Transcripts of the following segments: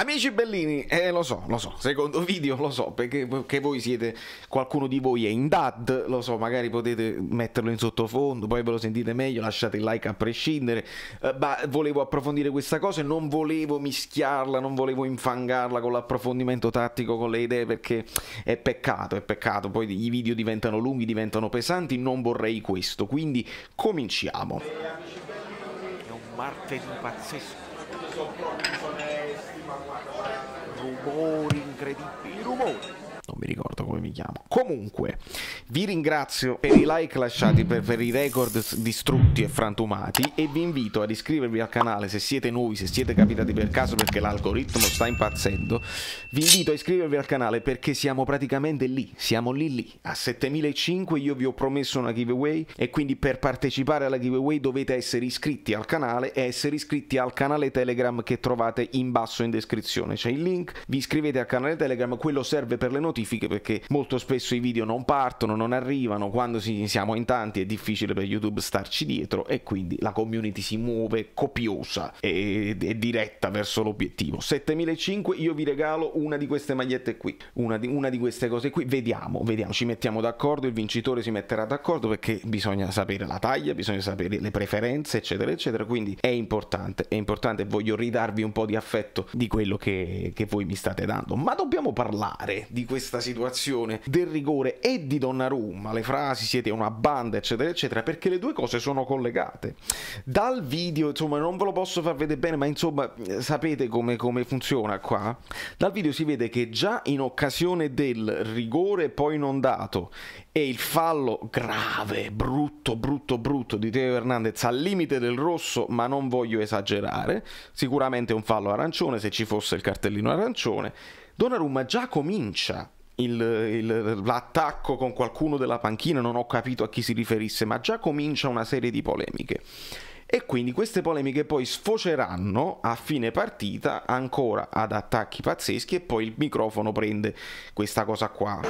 Amici bellini, eh, lo so, lo so, secondo video lo so, perché, perché voi siete, qualcuno di voi è in DAD, lo so, magari potete metterlo in sottofondo, poi ve lo sentite meglio, lasciate il like a prescindere, eh, ma volevo approfondire questa cosa e non volevo mischiarla, non volevo infangarla con l'approfondimento tattico, con le idee, perché è peccato, è peccato, poi i video diventano lunghi, diventano pesanti, non vorrei questo, quindi cominciamo. È un martedì pazzesco Rumori incredibili, rumori non mi ricordo come mi chiamo. Comunque, vi ringrazio per i like lasciati, per, per, i record distrutti e frantumati e vi invito ad iscrivervi al canale se siete nuovi, se siete capitati per caso perché l'algoritmo sta impazzendo. Vi invito a iscrivervi al canale perché siamo praticamente lì, siamo lì lì. A 7500 io vi ho promesso una giveaway e quindi per partecipare alla giveaway dovete essere iscritti al canale e essere iscritti al canale Telegram che trovate in basso in descrizione. C'è il link, vi iscrivete al canale Telegram, quello serve per le notifiche notifiche perché molto spesso i video non partono, non arrivano, quando si, siamo in tanti è difficile per YouTube starci dietro e quindi la community si muove copiosa e, e diretta verso l'obiettivo. 7500 io vi regalo una di queste magliette qui, una di, una di queste cose qui, vediamo, vediamo, ci mettiamo d'accordo, il vincitore si metterà d'accordo perché bisogna sapere la taglia, bisogna sapere le preferenze, eccetera, eccetera, quindi è importante, è importante, voglio ridarvi un po' di affetto di quello che, che voi mi state dando, ma dobbiamo parlare di questo questa situazione del rigore e di Donnarumma, le frasi siete una banda eccetera eccetera, perché le due cose sono collegate. Dal video, insomma non ve lo posso far vedere bene, ma insomma sapete come, come funziona qua, dal video si vede che già in occasione del rigore poi non dato e il fallo grave, brutto, brutto, brutto di Teo Hernandez al limite del rosso, ma non voglio esagerare, sicuramente un fallo arancione se ci fosse il cartellino arancione, Donnarumma già comincia l'attacco con qualcuno della panchina, non ho capito a chi si riferisse, ma già comincia una serie di polemiche. E quindi queste polemiche poi sfoceranno a fine partita ancora ad attacchi pazzeschi e poi il microfono prende questa cosa qua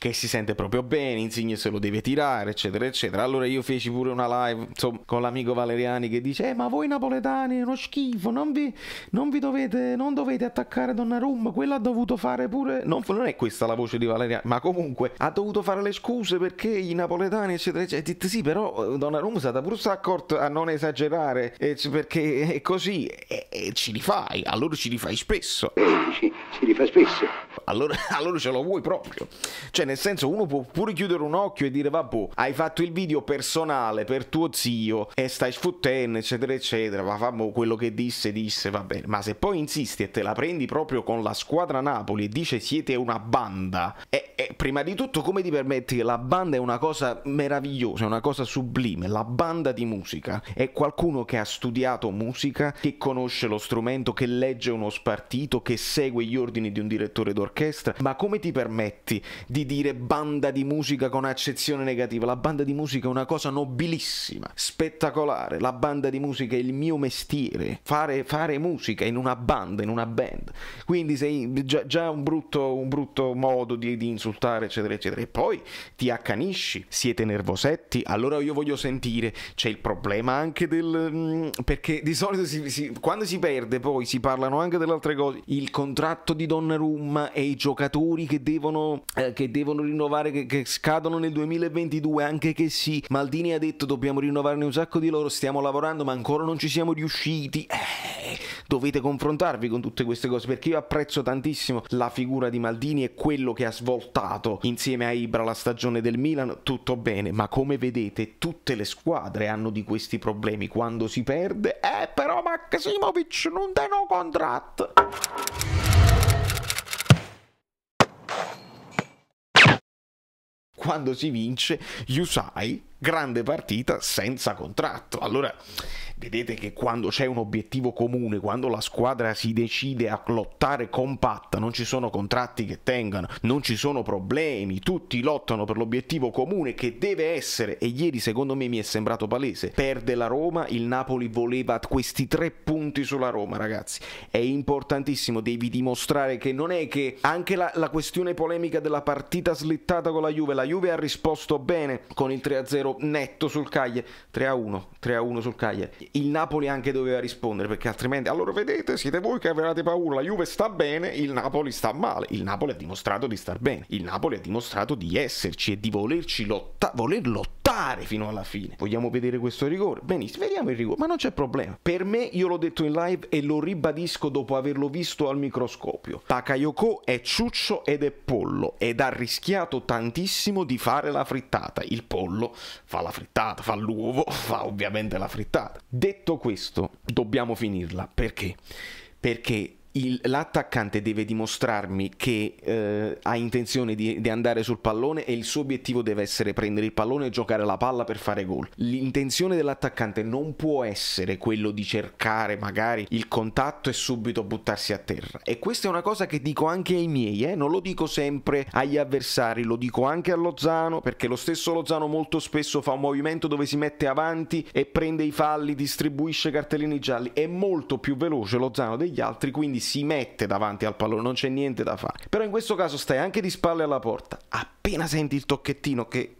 che si sente proprio bene, Insigne se lo deve tirare, eccetera, eccetera. Allora io feci pure una live insomma, con l'amico Valeriani che dice, eh ma voi napoletani è uno schifo, non vi, non vi dovete, non dovete attaccare Donnarumma, quello ha dovuto fare pure... Non, non è questa la voce di Valeriani, ma comunque ha dovuto fare le scuse perché i napoletani, eccetera, eccetera. Detto, sì, però eh, Donnarumma è stata pure accorta a non esagerare, eh, perché è così, e, eh, eh, ci rifai, allora ci rifai spesso. ci, ci rifai spesso allora, allora ce lo vuoi proprio. Cioè, nel senso, uno può pure chiudere un occhio e dire, vabbè, hai fatto il video personale per tuo zio e stai sfottendo, eccetera, eccetera, ma vabbè, quello che disse, disse, va bene. Ma se poi insisti e te la prendi proprio con la squadra Napoli e dice siete una banda, e, e prima di tutto come ti permetti che la banda è una cosa meravigliosa, è una cosa sublime, la banda di musica è qualcuno che ha studiato musica, che conosce lo strumento, che legge uno spartito, che segue gli ordini di un direttore d'orchestra orchestra, ma come ti permetti di dire banda di musica con accezione negativa? La banda di musica è una cosa nobilissima, spettacolare, la banda di musica è il mio mestiere, fare, fare musica in una banda, in una band, quindi sei già, già un, brutto, un, brutto, modo di, di insultare, eccetera, eccetera, e poi ti accanisci, siete nervosetti, allora io voglio sentire, c'è il problema anche del... Mm, perché di solito si, si, quando si perde poi si parlano anche delle altre cose, il contratto di Donnarumma e i giocatori che devono, eh, che devono rinnovare, che, che, scadono nel 2022, anche che sì, Maldini ha detto dobbiamo rinnovarne un sacco di loro, stiamo lavorando ma ancora non ci siamo riusciti. Eh, dovete confrontarvi con tutte queste cose perché io apprezzo tantissimo la figura di Maldini e quello che ha svoltato insieme a Ibra la stagione del Milan, tutto bene, ma come vedete tutte le squadre hanno di questi problemi quando si perde. Eh però Maximovic non te no contratto. quando si vince Yusai grande partita senza contratto. Allora vedete che quando c'è un obiettivo comune, quando la squadra si decide a lottare compatta, non ci sono contratti che tengano, non ci sono problemi, tutti lottano per l'obiettivo comune che deve essere, e ieri secondo me mi è sembrato palese, perde la Roma, il Napoli voleva questi tre punti sulla Roma ragazzi, è importantissimo, devi dimostrare che non è che anche la, la questione polemica della partita slittata con la Juve, la Juve ha risposto bene con il 3-0 4 netto sul Cagliari 3 a 1 3 a 1 sul Cagliari il Napoli anche doveva rispondere perché altrimenti allora vedete siete voi che avevate paura la Juve sta bene il Napoli sta male il Napoli ha dimostrato di star bene il Napoli ha dimostrato di esserci e di volerci lotta voler lottare lottare fino alla fine. Vogliamo vedere questo rigore? Benissimo, vediamo il rigore, ma non c'è problema. Per me, io l'ho detto in live e lo ribadisco dopo averlo visto al microscopio. Takayoko è ciuccio ed è pollo ed ha rischiato tantissimo di fare la frittata. Il pollo fa la frittata, fa l'uovo, fa ovviamente la frittata. Detto questo, dobbiamo finirla. Perché? Perché l'attaccante deve dimostrarmi che eh, ha intenzione di, di, andare sul pallone e il suo obiettivo deve essere prendere il pallone e giocare la palla per fare gol. L'intenzione dell'attaccante non può essere quello di cercare magari il contatto e subito buttarsi a terra. E questa è una cosa che dico anche ai miei, eh? non lo dico sempre agli avversari, lo dico anche a Lozano perché lo stesso Lozano molto spesso fa un movimento dove si mette avanti e prende i falli, distribuisce cartellini gialli, è molto più veloce Lozano degli altri, quindi si mette davanti al pallone, non c'è niente da fare. Però in questo caso stai anche di spalle alla porta, appena senti il tocchettino che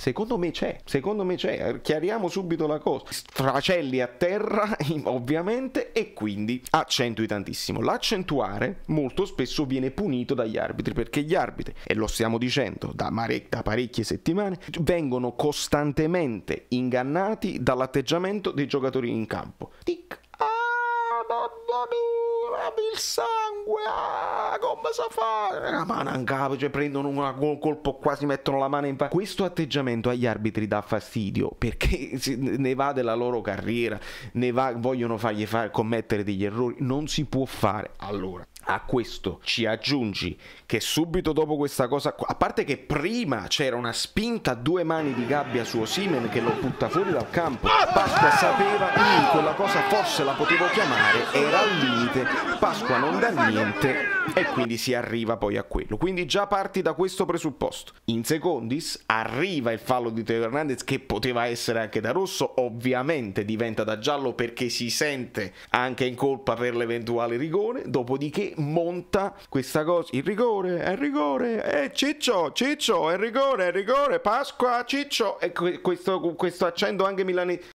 Secondo me c'è, secondo me c'è, chiariamo subito la cosa. Fracelli a terra, ovviamente, e quindi accentui tantissimo. L'accentuare molto spesso viene punito dagli arbitri, perché gli arbitri, e lo stiamo dicendo da, da parecchie settimane, vengono costantemente ingannati dall'atteggiamento dei giocatori in campo. Tic, ah, mamma mia! dammi il sangue, ah, come si fa? La mano in capo, cioè prendono un colpo quasi mettono la mano in faccia. Questo atteggiamento agli arbitri dà fastidio perché ne va della loro carriera, ne va, vogliono fargli far, commettere degli errori, non si può fare. Allora, a questo ci aggiungi che subito dopo questa cosa, a parte che prima c'era una spinta a due mani di gabbia su Osimen che lo butta fuori dal campo, Pasqua sapeva che quella cosa forse la potevo chiamare, era al limite, Pasqua non dà niente e quindi si arriva poi a quello. Quindi già parti da questo presupposto. In secondis arriva il fallo di Teo Hernandez che poteva essere anche da rosso, ovviamente diventa da giallo perché si sente anche in colpa per l'eventuale rigore, dopodiché monta questa cosa, il rigore, è il rigore, è eh, Ciccio, Ciccio, è il rigore, è il rigore, Pasqua, Ciccio, e questo, questo accento anche milanese,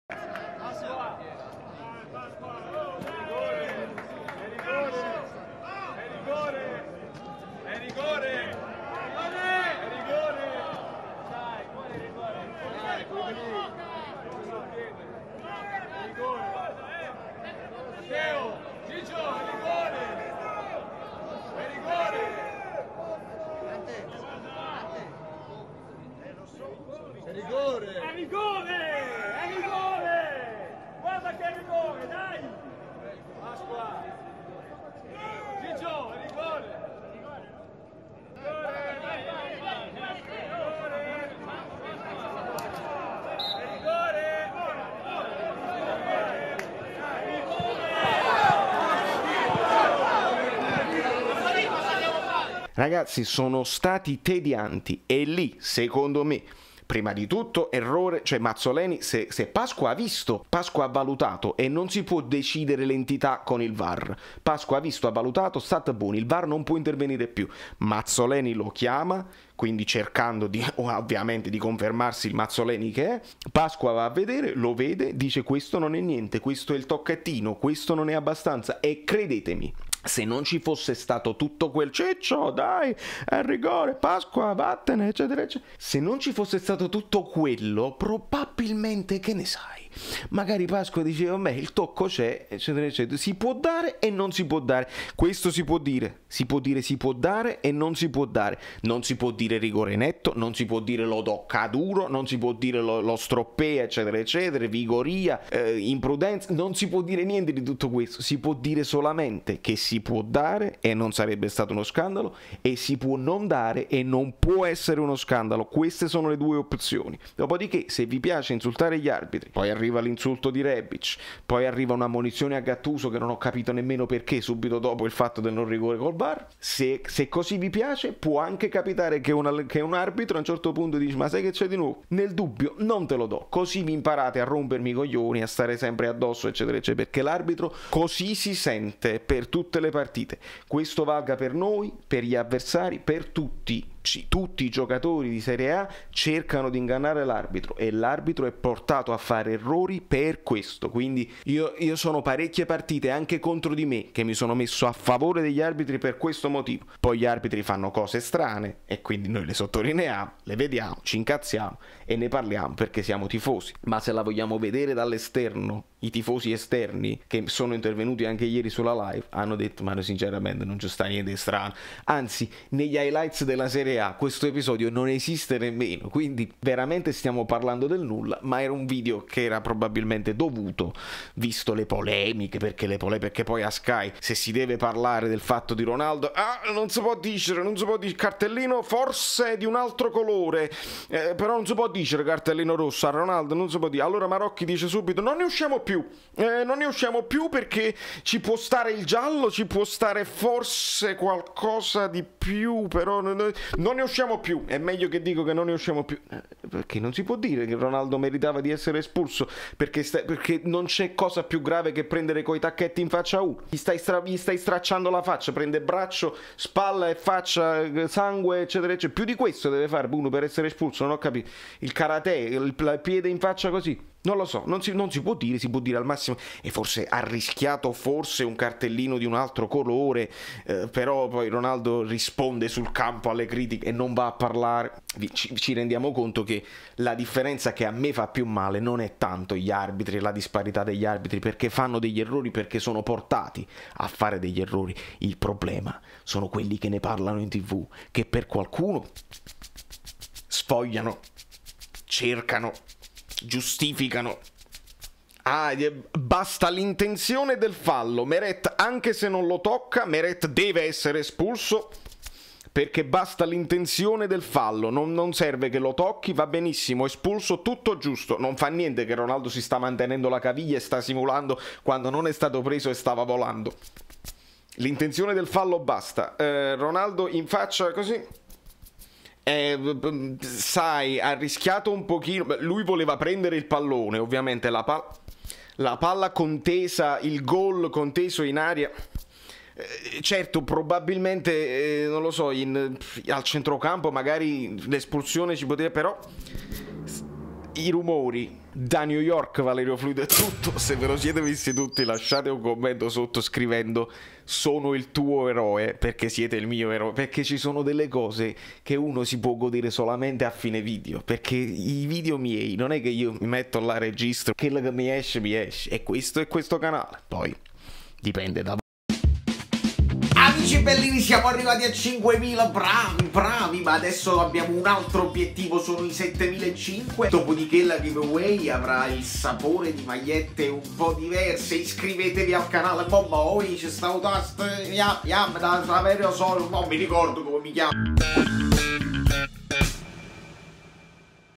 Ragazzi, sono stati tedianti e lì, secondo me, prima di tutto errore, cioè Mazzoleni se, se, Pasqua ha visto, Pasqua ha valutato e non si può decidere l'entità con il VAR. Pasqua ha visto, ha valutato, stato buono il VAR non può intervenire più. Mazzoleni lo chiama, quindi cercando di, ovviamente di confermarsi il Mazzoleni che è, Pasqua va a vedere, lo vede, dice questo non è niente, questo è il tocchettino, questo non è abbastanza e credetemi, se non ci fosse stato tutto quel ciccio, dai, è rigore, Pasqua, vattene, eccetera, eccetera. Se non ci fosse stato tutto quello, probabilmente, che ne sai? Magari Pasqua diceva, beh, il tocco c'è, eccetera, eccetera. Si può dare e non si può dare. Questo si può dire. Si può dire si può dare e non si può dare. Non si può dire rigore netto, non si può dire lo do caduro non si può dire lo, lo stroppea, eccetera, eccetera, vigoria, eh, imprudenza. Non si può dire niente di tutto questo. Si può dire solamente che si può dare e non sarebbe stato uno scandalo e si può non dare e non può essere uno scandalo. Queste sono le due opzioni. Dopodiché, se vi piace insultare gli arbitri, poi arriva arriva l'insulto di Rebic, poi arriva una munizione a Gattuso che non ho capito nemmeno perché subito dopo il fatto del non rigore col bar. Se, se così vi piace, può anche capitare che, una, che un arbitro a un certo punto dice: Ma sai che c'è di nuovo? Nel dubbio, non te lo do. Così vi imparate a rompermi i coglioni, a stare sempre addosso, eccetera, eccetera. Perché l'arbitro così si sente per tutte le partite. Questo valga per noi, per gli avversari, per tutti c- tutti i giocatori di Serie A cercano di ingannare l'arbitro e l'arbitro è portato a fare errori per questo. Quindi io, io sono parecchie partite anche contro di me che mi sono messo a favore degli arbitri per questo motivo. Poi gli arbitri fanno cose strane e quindi noi le sottolineiamo, le vediamo, ci incazziamo e ne parliamo perché siamo tifosi. Ma se la vogliamo vedere dall'esterno i tifosi esterni che sono intervenuti anche ieri sulla live hanno detto ma sinceramente non c'è sta niente di strano anzi negli highlights della Serie A questo episodio non esiste nemmeno quindi veramente stiamo parlando del nulla ma era un video che era probabilmente dovuto visto le polemiche perché le polemiche perché poi a Sky se si deve parlare del fatto di Ronaldo ah non si può dire non si può dire cartellino forse di un altro colore eh, però non si può dire cartellino rosso a Ronaldo non si può dire allora Marocchi dice subito non ne usciamo più più. Eh, non ne usciamo più perché ci può stare il giallo, ci può stare forse qualcosa di più, però non, non ne usciamo più. È meglio che dico che non ne usciamo più. Eh, perché non si può dire che Ronaldo meritava di essere espulso, perché, sta, perché non c'è cosa più grave che prendere coi tacchetti in faccia a uno. Gli stai, stra, gli stai stracciando la faccia, prende braccio, spalla e faccia, eh, sangue, eccetera, eccetera. Più di questo deve fare uno per essere espulso, non ho capito. Il karate, il, il piede in faccia così. Non lo so, non si, non si, può dire, si può dire al massimo e forse ha rischiato forse un cartellino di un altro colore, eh, però poi Ronaldo risponde sul campo alle critiche e non va a parlare. Ci, ci, rendiamo conto che la differenza che a me fa più male non è tanto gli arbitri, la disparità degli arbitri, perché fanno degli errori, perché sono portati a fare degli errori. Il problema sono quelli che ne parlano in tv, che per qualcuno sfogliano, cercano giustificano Ah, basta l'intenzione del fallo. Meret, anche se non lo tocca, Meret deve essere espulso perché basta l'intenzione del fallo. Non, non, serve che lo tocchi, va benissimo, espulso, tutto giusto. Non fa niente che Ronaldo si sta mantenendo la caviglia e sta simulando quando non è stato preso e stava volando. L'intenzione del fallo basta. Eh, Ronaldo in faccia così eh, sai, ha rischiato un pochino. Lui voleva prendere il pallone, ovviamente la, pa- la palla contesa, il gol conteso in aria. Eh, certo, probabilmente, eh, non lo so, in, al centrocampo magari l'espulsione ci poteva, però i rumori. Da New York Valerio Fluido è tutto, se ve lo siete visti tutti lasciate un commento sotto scrivendo sono il tuo eroe perché siete il mio eroe, perché ci sono delle cose che uno si può godere solamente a fine video, perché i video miei non è che io mi metto là registro, quello che mi esce mi esce, e questo è questo canale, poi dipende da voi. Amici bellini siamo arrivati a 5.000 bravi bravi ma adesso abbiamo un altro obiettivo sono i 7.500 dopodiché la giveaway avrà il sapore di magliette un po' diverse iscrivetevi al canale bomba oi c'è stato tast yam yam da saverio Sol, non mi ricordo come mi chiamo